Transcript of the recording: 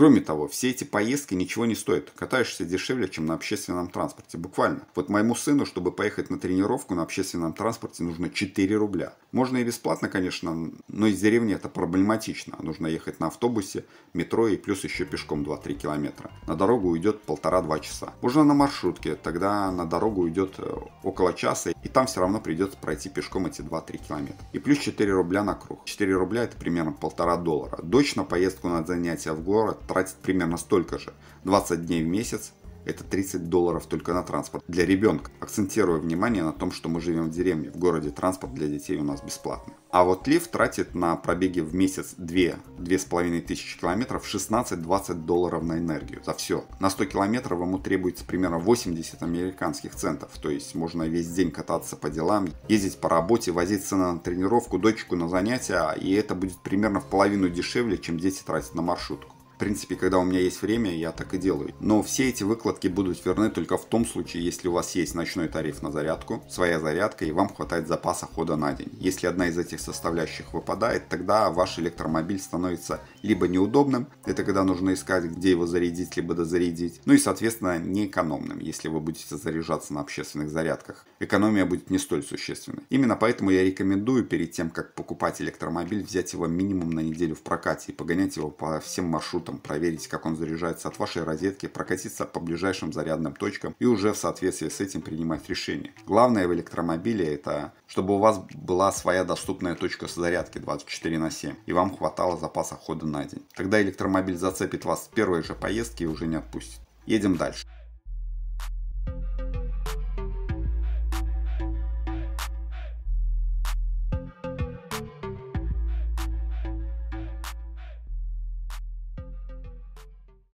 Кроме того, все эти поездки ничего не стоят. Катаешься дешевле, чем на общественном транспорте. Буквально. Вот моему сыну, чтобы поехать на тренировку на общественном транспорте, нужно 4 рубля. Можно и бесплатно, конечно, но из деревни это проблематично. Нужно ехать на автобусе, метро и плюс еще пешком 2-3 километра. На дорогу уйдет полтора-два часа. Можно на маршрутке, тогда на дорогу уйдет э, около часа, и там все равно придется пройти пешком эти 2-3 километра. И плюс 4 рубля на круг. 4 рубля это примерно полтора доллара. Дочь на поездку на занятия в город тратит примерно столько же. 20 дней в месяц – это 30 долларов только на транспорт для ребенка, акцентируя внимание на том, что мы живем в деревне, в городе транспорт для детей у нас бесплатный. А вот Лив тратит на пробеги в месяц 2-2,5 тысячи километров 16-20 долларов на энергию за все. На 100 километров ему требуется примерно 80 американских центов, то есть можно весь день кататься по делам, ездить по работе, возить сына на тренировку, дочку на занятия, и это будет примерно в половину дешевле, чем дети тратят на маршрутку принципе, когда у меня есть время, я так и делаю. Но все эти выкладки будут верны только в том случае, если у вас есть ночной тариф на зарядку, своя зарядка и вам хватает запаса хода на день. Если одна из этих составляющих выпадает, тогда ваш электромобиль становится либо неудобным, это когда нужно искать, где его зарядить, либо дозарядить, ну и, соответственно, неэкономным, если вы будете заряжаться на общественных зарядках. Экономия будет не столь существенной. Именно поэтому я рекомендую перед тем, как покупать электромобиль, взять его минимум на неделю в прокате и погонять его по всем маршрутам там, проверить, как он заряжается от вашей розетки, прокатиться по ближайшим зарядным точкам и уже в соответствии с этим принимать решение. Главное в электромобиле это, чтобы у вас была своя доступная точка зарядки 24 на 7 и вам хватало запаса хода на день. Тогда электромобиль зацепит вас с первой же поездки и уже не отпустит. Едем дальше.